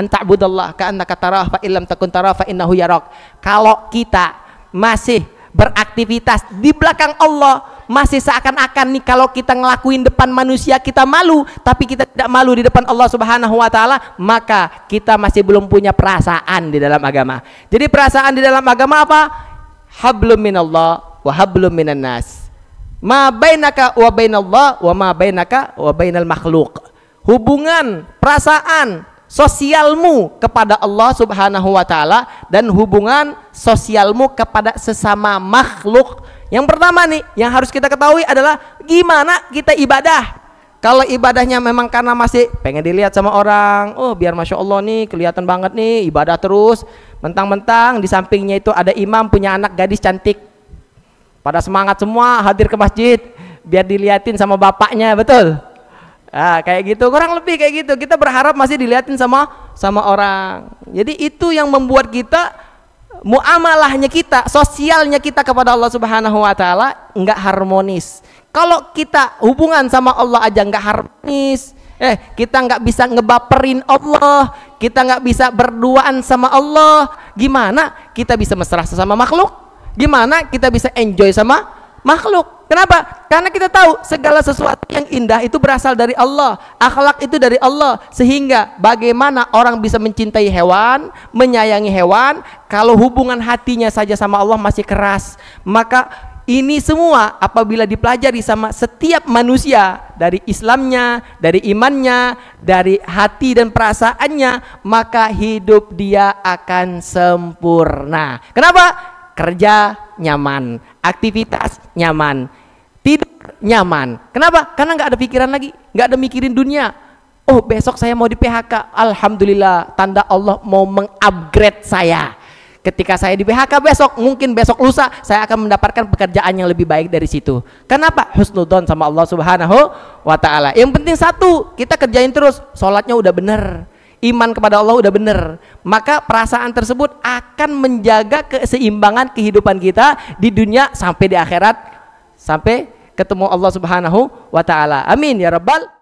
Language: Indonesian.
anta'budallah ka'annaka tarah fa illam takun tarah fa innahu yarak. Kalau kita masih beraktivitas di belakang Allah masih seakan-akan nih kalau kita ngelakuin depan manusia kita malu tapi kita tidak malu di depan Allah Subhanahu wa taala maka kita masih belum punya perasaan di dalam agama. Jadi perasaan di dalam agama apa? Hablum minallah wa hablum minan nas. Ma bainaka wa bainallah wa ma bainaka wa bainal makhluk. Hubungan perasaan sosialmu kepada Allah Subhanahu wa taala dan hubungan sosialmu kepada sesama makhluk. Yang pertama nih yang harus kita ketahui adalah gimana kita ibadah. Kalau ibadahnya memang karena masih pengen dilihat sama orang, oh biar masya Allah nih kelihatan banget nih ibadah terus. Mentang-mentang di sampingnya itu ada imam punya anak gadis cantik. Pada semangat semua hadir ke masjid biar dilihatin sama bapaknya betul Ah, kayak gitu, kurang lebih kayak gitu. Kita berharap masih dilihatin sama sama orang. Jadi itu yang membuat kita muamalahnya kita, sosialnya kita kepada Allah Subhanahu wa taala enggak harmonis. Kalau kita hubungan sama Allah aja enggak harmonis, eh kita enggak bisa ngebaperin Allah, kita enggak bisa berduaan sama Allah, gimana kita bisa mesra sama makhluk? Gimana kita bisa enjoy sama makhluk? Kenapa? Karena kita tahu segala sesuatu yang indah itu berasal dari Allah. Akhlak itu dari Allah. Sehingga bagaimana orang bisa mencintai hewan, menyayangi hewan, kalau hubungan hatinya saja sama Allah masih keras. Maka ini semua apabila dipelajari sama setiap manusia dari Islamnya, dari imannya, dari hati dan perasaannya, maka hidup dia akan sempurna. Kenapa? Kerja nyaman, aktivitas nyaman, nyaman. Kenapa? Karena nggak ada pikiran lagi, nggak ada mikirin dunia. Oh besok saya mau di PHK, Alhamdulillah tanda Allah mau mengupgrade saya. Ketika saya di PHK besok, mungkin besok lusa saya akan mendapatkan pekerjaan yang lebih baik dari situ. Kenapa? Husnudon sama Allah Subhanahu wa taala. Yang penting satu, kita kerjain terus, sholatnya udah bener iman kepada Allah udah bener maka perasaan tersebut akan menjaga keseimbangan kehidupan kita di dunia sampai di akhirat sampai ketemu Allah Subhanahu wa taala. Amin ya rabbal